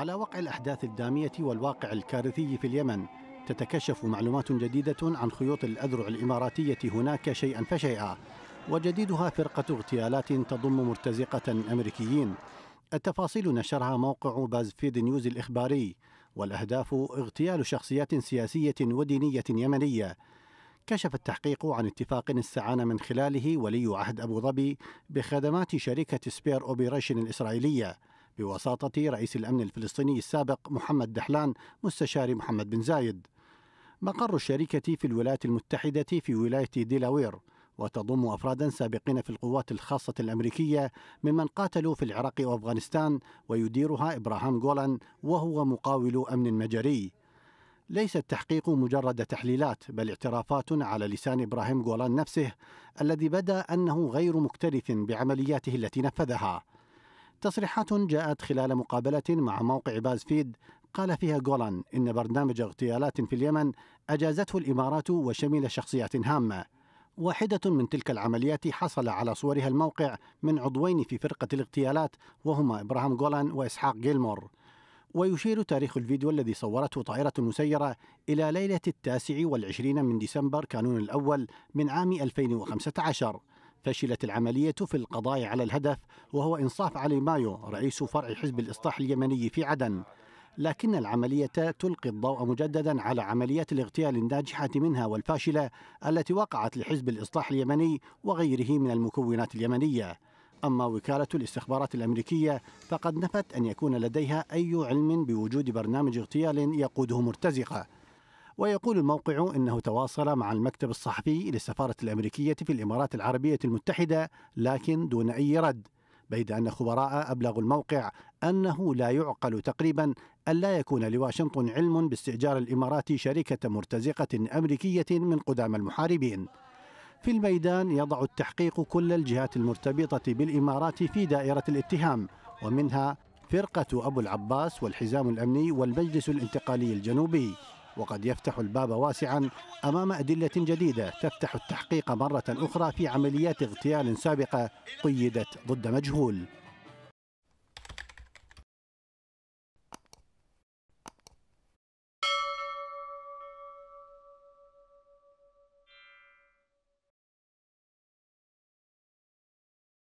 على وقع الأحداث الدامية والواقع الكارثي في اليمن تتكشف معلومات جديدة عن خيوط الأذرع الإماراتية هناك شيئا فشيئا وجديدها فرقة اغتيالات تضم مرتزقة أمريكيين التفاصيل نشرها موقع بازفيد نيوز الإخباري والأهداف اغتيال شخصيات سياسية ودينية يمنية كشف التحقيق عن اتفاق استعان من خلاله ولي عهد أبو ظبي بخدمات شركة سبير أوبريشن الإسرائيلية بوساطة رئيس الأمن الفلسطيني السابق محمد دحلان مستشار محمد بن زايد مقر الشركة في الولايات المتحدة في ولاية ديلاوير وتضم افرادا سابقين في القوات الخاصه الامريكيه ممن قاتلوا في العراق وافغانستان ويديرها ابراهام جولان وهو مقاول امن مجري. ليس التحقيق مجرد تحليلات بل اعترافات على لسان ابراهيم جولان نفسه الذي بدا انه غير مكترث بعملياته التي نفذها. تصريحات جاءت خلال مقابلة مع موقع باز فيد قال فيها جولان إن برنامج اغتيالات في اليمن أجازته الإمارات وشمل شخصيات هامة واحدة من تلك العمليات حصل على صورها الموقع من عضوين في فرقة الاغتيالات وهما إبراهام جولان وإسحاق جيلمور ويشير تاريخ الفيديو الذي صورته طائرة مسيرة إلى ليلة التاسع والعشرين من ديسمبر كانون الأول من عام 2015 فشلت العملية في القضاء على الهدف وهو إنصاف علي مايو رئيس فرع حزب الإصلاح اليمني في عدن لكن العملية تلقي الضوء مجددا على عمليات الاغتيال الناجحة منها والفاشلة التي وقعت لحزب الإصلاح اليمني وغيره من المكونات اليمنية أما وكالة الاستخبارات الأمريكية فقد نفت أن يكون لديها أي علم بوجود برنامج اغتيال يقوده مرتزقة ويقول الموقع انه تواصل مع المكتب الصحفي للسفاره الامريكيه في الامارات العربيه المتحده لكن دون اي رد بيد ان خبراء ابلغوا الموقع انه لا يعقل تقريبا الا يكون لواشنطن علم باستئجار الامارات شركه مرتزقه امريكيه من قدام المحاربين. في الميدان يضع التحقيق كل الجهات المرتبطه بالامارات في دائره الاتهام ومنها فرقه ابو العباس والحزام الامني والمجلس الانتقالي الجنوبي وقد يفتح الباب واسعا أمام أدلة جديدة تفتح التحقيق مرة أخرى في عمليات اغتيال سابقة قيدت ضد مجهول